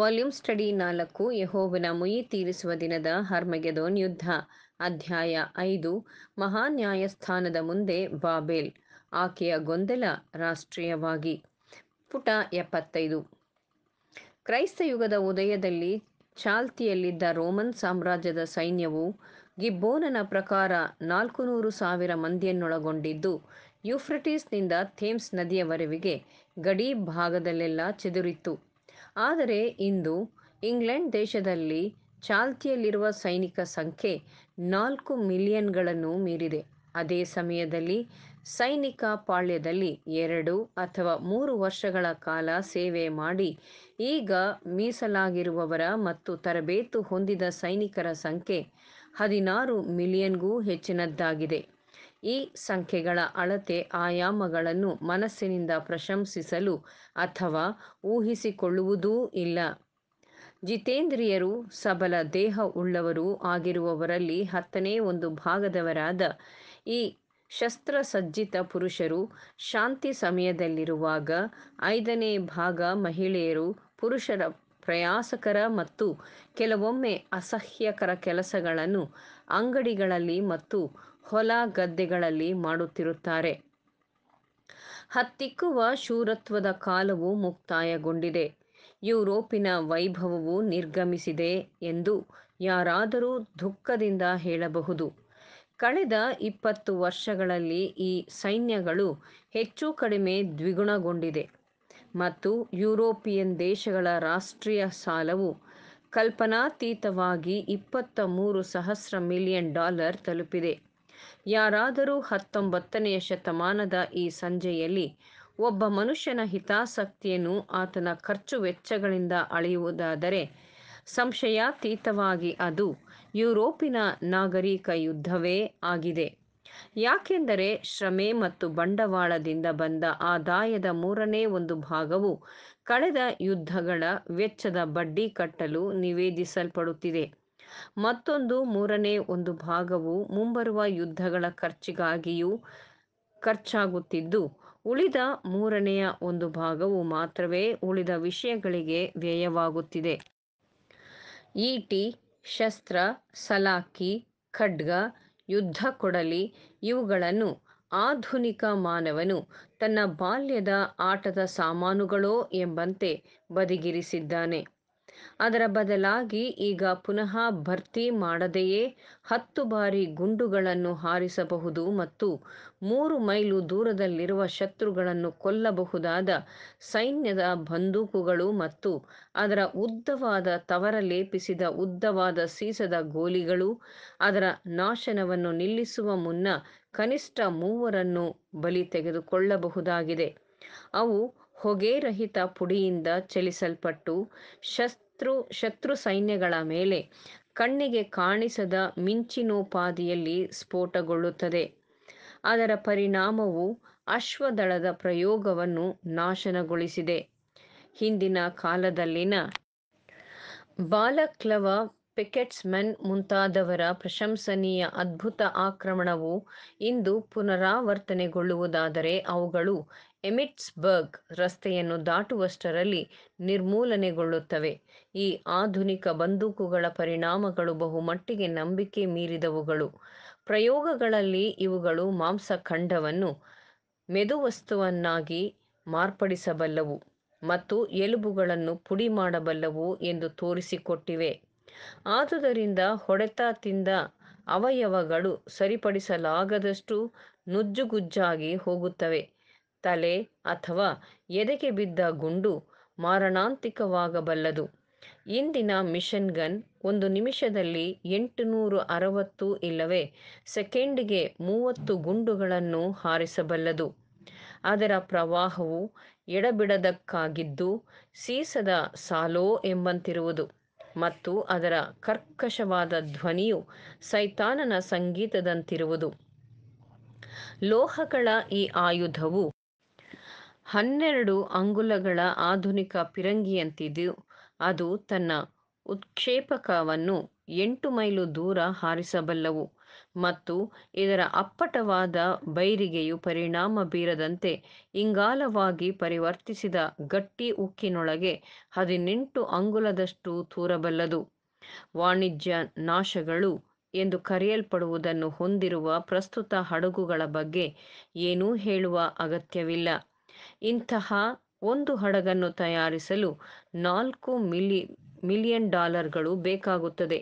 volume study ನಾಲ್ಕು ಯಹೋವನ ಮುಯಿ ತೀರಿಸುವ ದಿನದ ಹರ್ಮಗೆದೋನ್ ಯುದ್ಧ ಅಧ್ಯಾಯ ಐದು ಮಹಾ ನ್ಯಾಯಸ್ಥಾನದ ಮುಂದೆ ಬಾಬೆಲ್ ಆಕೆಯ ಗೊಂದಲ ರಾಷ್ಟ್ರೀಯವಾಗಿ ಪುಟ ಎಪ್ಪತ್ತೈದು ಕ್ರೈಸ್ತ ಯುಗದ ಉದಯದಲ್ಲಿ ಚಾಲ್ತಿಯಲ್ಲಿದ್ದ ರೋಮನ್ ಸಾಮ್ರಾಜ್ಯದ ಸೈನ್ಯವು ಗಿಬ್ಬೋನನ ಪ್ರಕಾರ ನಾಲ್ಕು ನೂರು ಸಾವಿರ ಮಂದಿಯನ್ನೊಳಗೊಂಡಿದ್ದು ಯುಫ್ರಿಟಿಸ್ನಿಂದ ಥೇಮ್ಸ್ ನದಿಯವರೆವಿಗೆ ಗಡಿ ಭಾಗದಲ್ಲೆಲ್ಲ ಚದುರಿತ್ತು ಆದರೆ ಇಂದು ಇಂಗ್ಲೆಂಡ್ ದೇಶದಲ್ಲಿ ಚಾಲ್ತಿಯಲ್ಲಿರುವ ಸೈನಿಕ ಸಂಖ್ಯೆ ನಾಲ್ಕು ಮಿಲಿಯನ್ಗಳನ್ನು ಮೀರಿದೆ ಅದೇ ಸಮಯದಲ್ಲಿ ಸೈನಿಕ ಪಾಳ್ಯದಲ್ಲಿ ಎರಡು ಅಥವಾ ಮೂರು ವರ್ಷಗಳ ಕಾಲ ಸೇವೆ ಮಾಡಿ ಈಗ ಮೀಸಲಾಗಿರುವವರ ಮತ್ತು ತರಬೇತು ಹೊಂದಿದ ಸೈನಿಕರ ಸಂಖ್ಯೆ ಹದಿನಾರು ಮಿಲಿಯನ್ಗೂ ಹೆಚ್ಚಿನದ್ದಾಗಿದೆ ಈ ಸಂಖ್ಯೆಗಳ ಅಳತೆ ಆಯಾಮಗಳನ್ನು ಮನಸ್ಸಿನಿಂದ ಪ್ರಶಂಸಿಸಲು ಅಥವಾ ಊಹಿಸಿಕೊಳ್ಳುವುದೂ ಇಲ್ಲ ಜಿತೇಂದ್ರಿಯರು ಸಬಲ ದೇಹ ಉಳ್ಳವರು ಆಗಿರುವವರಲ್ಲಿ ಹತ್ತನೇ ಒಂದು ಭಾಗದವರಾದ ಈ ಶಸ್ತ್ರಸಜ್ಜಿತ ಪುರುಷರು ಶಾಂತಿ ಸಮಯದಲ್ಲಿರುವಾಗ ಐದನೇ ಭಾಗ ಮಹಿಳೆಯರು ಪುರುಷರ ಪ್ರಯಾಸಕರ ಮತ್ತು ಕೆಲವೊಮ್ಮೆ ಅಸಹ್ಯಕರ ಕೆಲಸಗಳನ್ನು ಅಂಗಡಿಗಳಲ್ಲಿ ಮತ್ತು ಹೊಲ ಗದ್ದೆಗಳಲ್ಲಿ ಮಾಡುತ್ತಿರುತ್ತಾರೆ ಹತ್ತಿಕ್ಕುವ ಶೂರತ್ವದ ಕಾಲವು ಮುಕ್ತಾಯಗೊಂಡಿದೆ ಯುರೋಪಿನ ವೈಭವವು ನಿರ್ಗಮಿಸಿದೆ ಎಂದು ಯಾರಾದರೂ ದುಃಖದಿಂದ ಹೇಳಬಹುದು ಕಳೆದ ಇಪ್ಪತ್ತು ವರ್ಷಗಳಲ್ಲಿ ಈ ಸೈನ್ಯಗಳು ಹೆಚ್ಚು ಕಡಿಮೆ ದ್ವಿಗುಣಗೊಂಡಿದೆ ಮತ್ತು ಯುರೋಪಿಯನ್ ದೇಶಗಳ ರಾಷ್ಟ್ರೀಯ ಸಾಲವು ಕಲ್ಪನಾತೀತವಾಗಿ ಇಪ್ಪತ್ತ ಮೂರು ಸಹಸ್ರ ಮಿಲಿಯನ್ ಡಾಲರ್ ತಲುಪಿದೆ ಯಾರಾದರೂ ಹತ್ತೊಂಬತ್ತನೆಯ ಶತಮಾನದ ಈ ಸಂಜೆಯಲ್ಲಿ ಒಬ್ಬ ಮನುಷ್ಯನ ಹಿತಾಸಕ್ತಿಯನ್ನು ಆತನ ಖರ್ಚು ವೆಚ್ಚಗಳಿಂದ ಅಳೆಯುವುದಾದರೆ ಸಂಶಯಾತೀತವಾಗಿ ಅದು ಯುರೋಪಿನ ನಾಗರಿಕ ಯುದ್ಧವೇ ಆಗಿದೆ ಯಾಕೆಂದರೆ ಶ್ರಮೆ ಮತ್ತು ಬಂಡವಾಳದಿಂದ ಬಂದ ಆದಾಯದ ಮೂರನೇ ಒಂದು ಭಾಗವು ಕಳೆದ ಯುದ್ಧಗಳ ವೆಚ್ಚದ ಬಡ್ಡಿ ಕಟ್ಟಲು ನಿವೇದಿಸಲ್ಪಡುತ್ತಿದೆ ಮತ್ತೊಂದು ಮೂರನೇ ಒಂದು ಭಾಗವು ಮುಂಬರುವ ಯುದ್ಧಗಳ ಖರ್ಚಿಗಾಗಿಯೂ ಖರ್ಚಾಗುತ್ತಿದ್ದು ಉಳಿದ ಮೂರನೆಯ ಒಂದು ಭಾಗವು ಮಾತ್ರವೇ ಉಳಿದ ವಿಷಯಗಳಿಗೆ ವ್ಯಯವಾಗುತ್ತಿದೆ ಈಟಿ ಶಸ್ತ್ರ ಸಲಾಕಿ ಖಡ್ಗ ಯುದ್ಧ ಕೊಡಲಿ ಇವುಗಳನ್ನು ಆಧುನಿಕ ಮಾನವನು ತನ್ನ ಬಾಲ್ಯದ ಆಟದ ಸಾಮಾನುಗಳೋ ಎಂಬಂತೆ ಬದಿಗಿರಿಸಿದ್ದಾನೆ ಅದರ ಬದಲಾಗಿ ಈಗ ಪುನಃ ಭರ್ತಿ ಮಾಡದೆಯೇ ಹತ್ತು ಬಾರಿ ಗುಂಡುಗಳನ್ನು ಹಾರಿಸಬಹುದು ಮತ್ತು ಮೂರು ಮೈಲು ದೂರದಲ್ಲಿರುವ ಶತ್ರುಗಳನ್ನು ಕೊಲ್ಲಬಹುದಾದ ಸೈನ್ಯದ ಬಂದೂಕುಗಳು ಮತ್ತು ಅದರ ಉದ್ದವಾದ ತವರ ಲೇಪಿಸಿದ ಉದ್ದವಾದ ಸೀಸದ ಗೋಲಿಗಳು ಅದರ ನಾಶನವನ್ನು ನಿಲ್ಲಿಸುವ ಮುನ್ನ ಕನಿಷ್ಠ ಮೂವರನ್ನು ಬಲಿ ತೆಗೆದುಕೊಳ್ಳಬಹುದಾಗಿದೆ ಅವು ಹೊಗೆರಹಿತ ಪುಡಿಯಿಂದ ಚಲಿಸಲ್ಪಟ್ಟು ಶತ್ರು ಶತ್ರು ಸೈನ್ಯಗಳ ಮೇಲೆ ಕಣ್ಣಿಗೆ ಕಾಣಿಸದ ಮಿಂಚಿನೋಪಾದಿಯಲ್ಲಿ ಸ್ಫೋಟಗೊಳ್ಳುತ್ತದೆ ಅದರ ಪರಿಣಾಮವು ಅಶ್ವದಳದ ಪ್ರಯೋಗವನ್ನು ನಾಶನಗೊಳಿಸಿದೆ ಹಿಂದಿನ ಕಾಲದಲ್ಲಿನ ಬಾಲಕ್ಲವ ಪಿಕೆಟ್ಸ್ಮನ್ ಮುಂತಾದವರ ಪ್ರಶಂಸನೀಯ ಅದ್ಭುತ ಆಕ್ರಮಣವು ಇಂದು ಪುನರಾವರ್ತನೆಗೊಳ್ಳುವುದಾದರೆ ಅವುಗಳು ಎಮಿಟ್ಸ್ಬರ್ಗ್ ರಸ್ತೆಯನ್ನು ದಾಟುವಷ್ಟರಲ್ಲಿ ನಿರ್ಮೂಲನೆಗೊಳ್ಳುತ್ತವೆ ಈ ಆಧುನಿಕ ಬಂದೂಕುಗಳ ಪರಿಣಾಮಗಳು ಬಹುಮಟ್ಟಿಗೆ ನಂಬಿಕೆ ಮೀರಿದವುಗಳು ಪ್ರಯೋಗಗಳಲ್ಲಿ ಇವುಗಳು ಮಾಂಸಖಂಡವನ್ನು ಮೆದುವಸ್ತುವನ್ನಾಗಿ ಮಾರ್ಪಡಿಸಬಲ್ಲವು ಮತ್ತು ಎಲುಬುಗಳನ್ನು ಪುಡಿ ಮಾಡಬಲ್ಲವು ಎಂದು ತೋರಿಸಿಕೊಟ್ಟಿವೆ ಆದುದರಿಂದ ಹೊಡೆತ ತಿಂದ ಅವಯವಗಳು ಸರಿಪಡಿಸಲಾಗದಷ್ಟು ನುಜ್ಜುಗುಜ್ಜಾಗಿ ಹೋಗುತ್ತವೆ ತಲೆ ಅಥವಾ ಎದೆಗೆ ಬಿದ್ದ ಗುಂಡು ಮಾರಣಾಂತಿಕವಾಗಬಲ್ಲದು ಇಂದಿನ ಮಿಷನ್ ಗನ್ ಒಂದು ನಿಮಿಷದಲ್ಲಿ ಎಂಟುನೂರು ಅರವತ್ತು ಇಲ್ಲವೇ ಸೆಕೆಂಡಿಗೆ ಮೂವತ್ತು ಗುಂಡುಗಳನ್ನು ಹಾರಿಸಬಲ್ಲದು ಅದರ ಪ್ರವಾಹವು ಎಡಬಿಡದಕ್ಕಾಗಿದ್ದು ಸೀಸದ ಸಾಲೋ ಎಂಬಂತಿರುವುದು ಮತ್ತು ಅದರ ಕರ್ಕಶವಾದ ಧ್ವನಿಯು ಸೈತಾನನ ಸಂಗೀತದಂತಿರುವುದು ಲೋಹಗಳ ಈ ಆಯುಧವು ಹನ್ನೆರಡು ಅಂಗುಲಗಳ ಆಧುನಿಕ ಪಿರಂಗಿಯಂತಿದ್ದು ಅದು ತನ್ನ ಉತ್ಕ್ಷೇಪಕವನ್ನು ಎಂಟು ಮೈಲು ದೂರ ಹಾರಿಸಬಲ್ಲವು ಮತ್ತು ಇದರ ಅಪ್ಪಟವಾದ ಬೈರಿಗೆಯು ಪರಿಣಾಮ ಬೀರದಂತೆ ಇಂಗಾಲವಾಗಿ ಪರಿವರ್ತಿಸಿದ ಗಟ್ಟಿ ಉಕ್ಕಿನೊಳಗೆ ಹದಿನೆಂಟು ಅಂಗುಲದಷ್ಟು ತೂರಬಲ್ಲದು ವಾಣಿಜ್ಯ ನಾಶಗಳು ಎಂದು ಕರೆಯಲ್ಪಡುವುದನ್ನು ಹೊಂದಿರುವ ಪ್ರಸ್ತುತ ಹಡಗುಗಳ ಬಗ್ಗೆ ಏನೂ ಹೇಳುವ ಅಗತ್ಯವಿಲ್ಲ ಇಂತಹ ಒಂದು ಹಡಗನ್ನು ತಯಾರಿಸಲು ನಾಲ್ಕು ಮಿಲಿ ಮಿಲಿಯನ್ ಡಾಲರ್ಗಳು ಬೇಕಾಗುತ್ತದೆ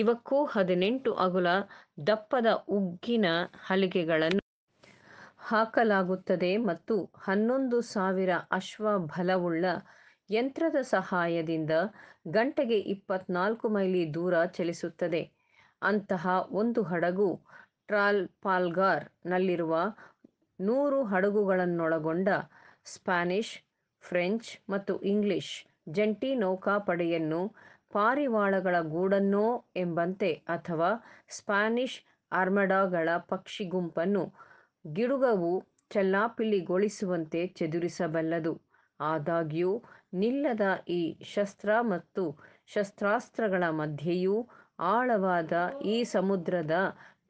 ಇವಕ್ಕೂ ಹದಿನೆಂಟು ಅಗುಲ ದಪ್ಪದ ಉಗ್ಗಿನ ಹಲಿಗೆಗಳನ್ನು ಹಾಕಲಾಗುತ್ತದೆ ಮತ್ತು ಹನ್ನೊಂದು ಸಾವಿರ ಅಶ್ವ ಬಲವುಳ್ಳ ಯಂತ್ರದ ಸಹಾಯದಿಂದ ಗಂಟೆಗೆ ಇಪ್ಪತ್ನಾಲ್ಕು ಮೈಲಿ ದೂರ ಚಲಿಸುತ್ತದೆ ಅಂತಹ ಒಂದು ಹಡಗು ಟ್ರಾಲ್ಪಾಲ್ಗಾರ್ ನಲ್ಲಿರುವ ನೂರು ಹಡಗುಗಳನ್ನೊಳಗೊಂಡ ಸ್ಪ್ಯಾನಿಷ್ ಫ್ರೆಂಚ್ ಮತ್ತು ಇಂಗ್ಲಿಷ್ ಜಂಟಿ ನೌಕಾಪಡೆಯನ್ನು ಪಾರಿವಾಳಗಳ ಗೂಡನ್ನೋ ಎಂಬಂತೆ ಅಥವಾ ಸ್ಪ್ಯಾನಿಷ್ ಆರ್ಮಡಾಗಳ ಪಕ್ಷಿ ಗುಂಪನ್ನು ಗಿಡುಗವು ಚಲ್ಲಾಪಿಲ್ಲಿಗೊಳಿಸುವಂತೆ ಚದುರಿಸಬಲ್ಲದು ಆದಾಗ್ಯೂ ನಿಲ್ಲದ ಈ ಶಸ್ತ್ರ ಮತ್ತು ಶಸ್ತ್ರಾಸ್ತ್ರಗಳ ಮಧ್ಯೆಯೂ ಆಳವಾದ ಈ ಸಮುದ್ರದ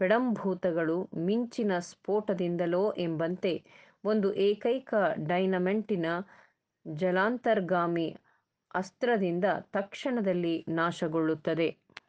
ಪೆಡಂಭೂತಗಳು ಮಿಂಚಿನ ಸ್ಫೋಟದಿಂದಲೋ ಎಂಬಂತೆ ಒಂದು ಏಕೈಕ ಡೈನಮೆಂಟಿನ ಜಲಾಂತರ್ಗಾಮಿ ಅಸ್ತ್ರದಿಂದ ತಕ್ಷಣದಲ್ಲಿ ನಾಶಗೊಳ್ಳುತ್ತದೆ